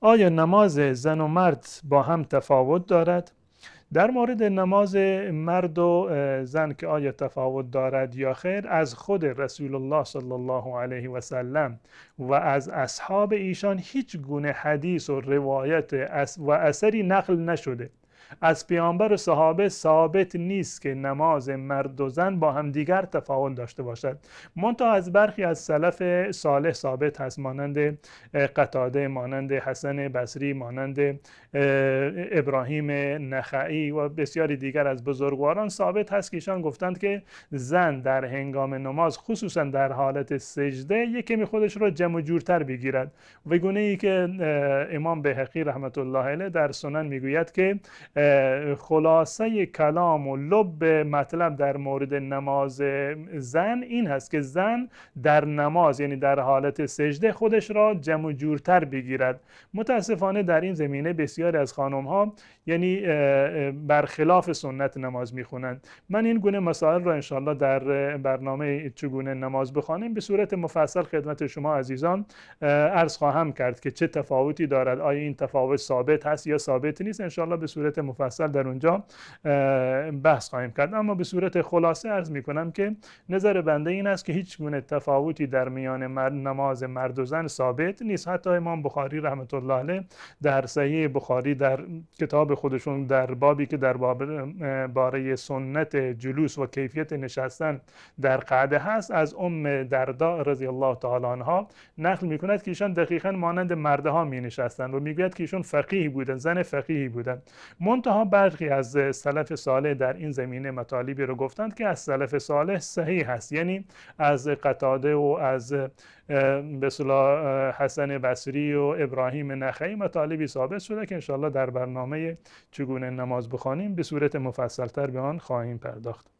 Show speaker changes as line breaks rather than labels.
آیا نماز زن و مرد با هم تفاوت دارد؟ در مورد نماز مرد و زن که آیا تفاوت دارد یا خیر از خود رسول الله صلی الله علیه و سلم و از اصحاب ایشان هیچ گونه حدیث و روایت و اثری نقل نشده از پیانبر و صحابه ثابت نیست که نماز مرد و زن با هم دیگر تفاوت داشته باشد منتها از برخی از سلف صالح ثابت هست مانند قتاده مانند حسن بصری مانند ابراهیم نخعی و بسیاری دیگر از بزرگواران ثابت هست که ایشان گفتند که زن در هنگام نماز خصوصا در حالت سجده یکی کمی خودش را جمع جورتر بگیرد و گونه ای که امام بهقی رحمت الله علیه در سنن میگوید که خلاصه کلام و لب مطلب در مورد نماز زن این هست که زن در نماز یعنی در حالت سجده خودش را جمع جورتر بگیرد متاسفانه در این زمینه بسیاری از خانم ها یعنی برخلاف سنت نماز میخونند من این گونه مسائل را انشالله در برنامه چگونه نماز بخوانیم به صورت مفصل خدمت شما عزیزان عرض خواهم کرد که چه تفاوتی دارد آیا این تفاوت ثابت هست یا ثابت نیست انشالله به صورت مفصل در اونجا بحث خواهیم کرد اما به صورت خلاصه عرض می کنم که نظر بنده این است که هیچ گونه تفاوتی در میان نماز مرد و زن ثابت نیست حتی امام بخاری رحمت الله علیه در صحیح بخاری در کتاب خودشون در بابی که در باب باره سنت جلوس و کیفیت نشستن در قعده هست از ام دردا رضی الله تعالی عنها نقل می کند که ایشان دقیقا مانند مردها می نشستن و میگوید که ایشون فقیه بودن زن فقیه بودن منتها برخی از سلف صالح در این زمینه مطالبی رو گفتند که از سلف صالح صحیح هست یعنی از قطاده و از بسلا حسن بصری و ابراهیم نخعی مطالبی ثابت شده که انشاءالله در برنامه چگونه نماز بخوانیم به صورت مفصلتر به آن خواهیم پرداخت